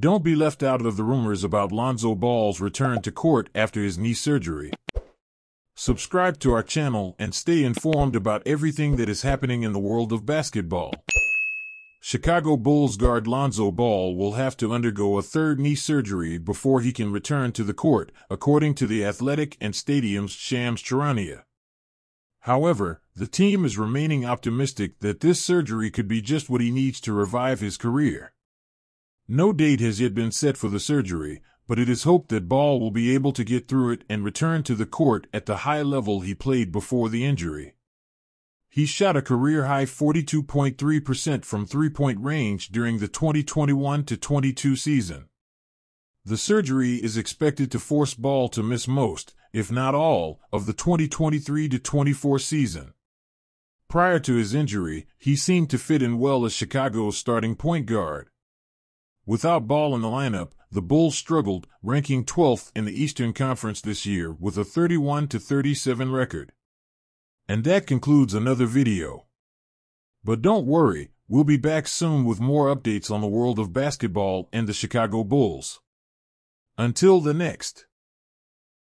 Don't be left out of the rumors about Lonzo Ball's return to court after his knee surgery. Subscribe to our channel and stay informed about everything that is happening in the world of basketball. Chicago Bulls guard Lonzo Ball will have to undergo a third knee surgery before he can return to the court, according to the Athletic and Stadium's Shams Charania. However, the team is remaining optimistic that this surgery could be just what he needs to revive his career. No date has yet been set for the surgery, but it is hoped that Ball will be able to get through it and return to the court at the high level he played before the injury. He shot a career-high 42.3% from three-point range during the 2021-22 season. The surgery is expected to force Ball to miss most, if not all, of the 2023-24 season. Prior to his injury, he seemed to fit in well as Chicago's starting point guard. Without Ball in the lineup, the Bulls struggled, ranking 12th in the Eastern Conference this year with a 31-37 record. And that concludes another video. But don't worry, we'll be back soon with more updates on the world of basketball and the Chicago Bulls. Until the next.